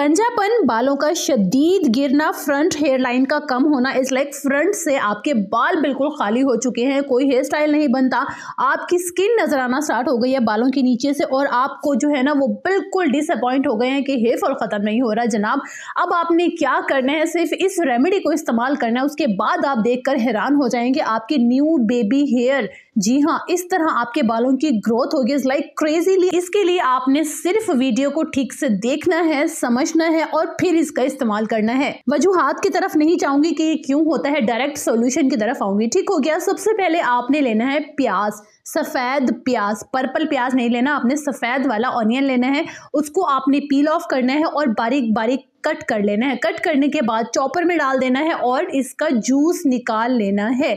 गंजापन बालों का शदीद गिरना फ्रंट हेयरलाइन का कम होना इज लाइक फ्रंट से आपके बाल बिल्कुल खाली हो चुके हैं कोई हेयर स्टाइल नहीं बनता आपकी स्किन नज़र आना स्टार्ट हो गई है बालों के नीचे से और आपको जो है ना वो बिल्कुल डिसअपॉइंट हो गए हैं कि हेयर फॉल ख़त्म नहीं हो रहा जनाब अब आपने क्या करना है सिर्फ इस रेमेडी को इस्तेमाल करना है उसके बाद आप देख कर हैरान हो जाएंगे आपके न्यू बेबी हेयर जी हाँ इस तरह आपके बालों की ग्रोथ होगी इज़ लाइक क्रेजीली इसके लिए आपने सिर्फ वीडियो को ठीक से देखना है समझ पूछना है और फिर इसका इस्तेमाल करना है वजूहत की तरफ नहीं चाहूंगी कि ये क्यों होता है डायरेक्ट सोल्यूशन की तरफ आऊंगी ठीक हो गया सबसे पहले आपने लेना है प्याज सफ़ेद प्याज पर्पल प्याज नहीं लेना आपने सफ़ेद वाला ऑनियन लेना है उसको आपने पील ऑफ करना है और बारीक बारीक कट कर लेना है कट करने के बाद चॉपर में डाल देना है और इसका जूस निकाल लेना है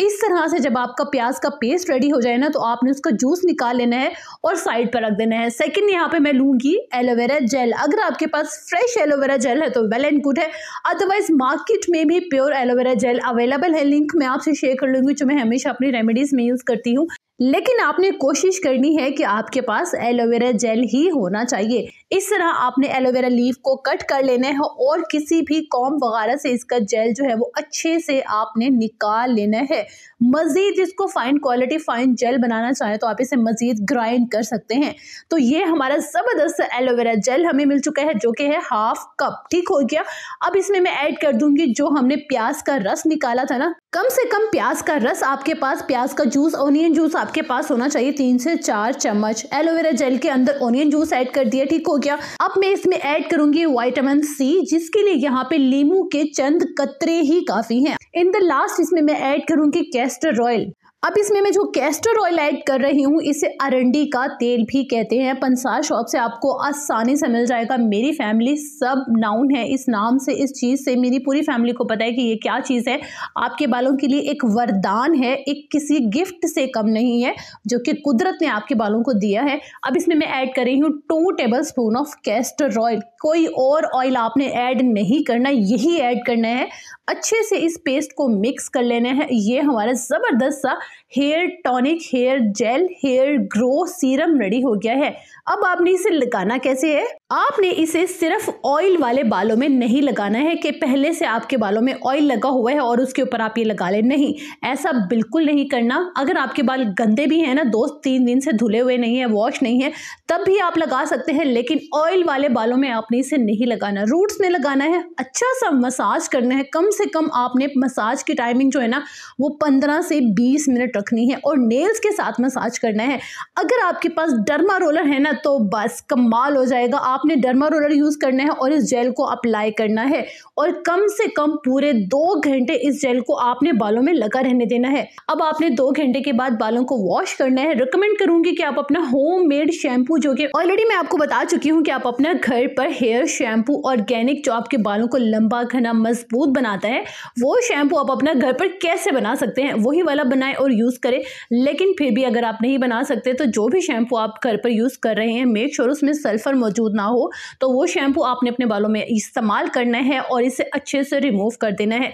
इस तरह से जब आपका प्याज का पेस्ट रेडी हो जाए ना तो आपने उसका जूस निकाल लेना है और साइड पर रख देना है सेकंड यहाँ पे मैं लूँगी एलोवेरा जेल अगर आपके पास फ्रेश एलोवेरा जेल है तो वेल एंड गुड है अदरवाइज मार्केट में भी प्योर एलोवेरा जेल अवेलेबल है लिंक मैं आपसे शेयर कर लूँगी जो मैं हमेशा अपनी रेमेडीज़ में यूज़ करती हूँ लेकिन आपने कोशिश करनी है कि आपके पास एलोवेरा जेल ही होना चाहिए इस तरह आपने एलोवेरा लीव को कट कर लेना है और किसी भी कॉम वगैरह से इसका जेल जो है वो अच्छे से आपने निकाल लेना है मज़ीद इसको फ़ाइन क्वालिटी फ़ाइन जेल बनाना चाहें तो आप इसे मज़ीद ग्राइंड कर सकते हैं तो ये हमारा ज़बरदस्त एलोवेरा जेल हमें मिल चुका है जो कि है हाफ कप ठीक हो गया अब इसमें मैं ऐड कर दूंगी जो हमने प्याज का रस निकाला था ना कम से कम प्याज का रस आपके पास प्याज का जूस ऑनियन जूस आप आपके पास होना चाहिए तीन से चार चम्मच एलोवेरा जेल के अंदर ओनियन जूस ऐड कर दिया ठीक हो गया अब मैं इसमें ऐड करूंगी वाइटामिन सी जिसके लिए यहाँ पे लीमू के चंद कतरे ही काफी हैं इन द लास्ट इसमें मैं ऐड करूंगी कैस्टर ऑयल अब इसमें मैं जो कैस्टर ऑयल ऐड कर रही हूँ इसे अरंडी का तेल भी कहते हैं पंसार शॉप से आपको आसानी से मिल जाएगा मेरी फैमिली सब नाउन है इस नाम से इस चीज़ से मेरी पूरी फैमिली को पता है कि ये क्या चीज़ है आपके बालों के लिए एक वरदान है एक किसी गिफ्ट से कम नहीं है जो कि कुदरत ने आपके बालों को दिया है अब इसमें मैं ऐड कर रही हूँ two tablespoon of castor oil कोई और ऑयल आपने ऐड नहीं करना यही ऐड करना है अच्छे से इस पेस्ट को मिक्स कर लेना है ये हमारा ज़बरदस्त सा hair tonic hair gel hair grow serum ready हो गया है अब आपने इसे लगाना कैसे है आपने इसे सिर्फ ऑयल वाले बालों में नहीं लगाना है कि पहले से आपके बालों में ऑयल लगा हुआ है और उसके ऊपर आप ये लगा लें नहीं ऐसा बिल्कुल नहीं करना अगर आपके बाल गंदे भी हैं ना दो तीन दिन से धुले हुए नहीं है वॉश नहीं है तब भी आप लगा सकते हैं लेकिन ऑयल वाले बालों में आपने इसे नहीं लगाना रूट्स में लगाना है अच्छा सा मसाज करना है कम से कम आपने मसाज की टाइमिंग जो है ना वो पंद्रह से बीस मिनट रखनी है और नेल्स के साथ मसाज करना है अगर आपके पास डर्मा रोलर है ना तो बस कमाल हो जाएगा आप आपने डर्मा रोलर यूज़ करना है और इस जेल को अप्लाई करना है और कम से कम पूरे दो घंटे इस जेल को आपने बालों में लगा रहने देना है अब आपने दो घंटे के बाद बालों को वॉश करना है रिकमेंड करूंगी कि आप अपना होम मेड शैम्पू जो कि ऑलरेडी मैं आपको बता चुकी हूँ कि आप अपना घर पर हेयर शैम्पू ऑर्गेनिक जो आपके बालों को लंबा घना मजबूत बनाता है वो शैम्पू आप अपना घर पर कैसे बना सकते हैं वही वाला बनाएं और यूज़ करें लेकिन फिर भी अगर आप नहीं बना सकते तो जो भी शैम्पू आप घर पर यूज़ कर रहे हैं मेक श्योर उसमें सल्फर मौजूद ना हो तो वो शैम्पू आपने अपने बालों में इस्तेमाल करना है और इसे अच्छे से रिमूव कर देना है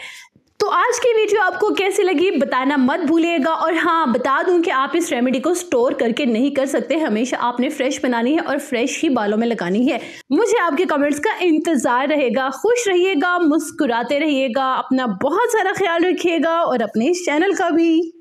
तो आज की वीडियो आपको कैसी लगी बताना मत भूलिएगा और हाँ बता दूं कि आप इस रेमेडी को स्टोर करके नहीं कर सकते हमेशा आपने फ्रेश बनानी है और फ्रेश ही बालों में लगानी है मुझे आपके कमेंट्स का इंतज़ार रहेगा खुश रहिएगा मुस्कुराते रहिएगा अपना बहुत सारा ख्याल रखिएगा और अपने इस चैनल का भी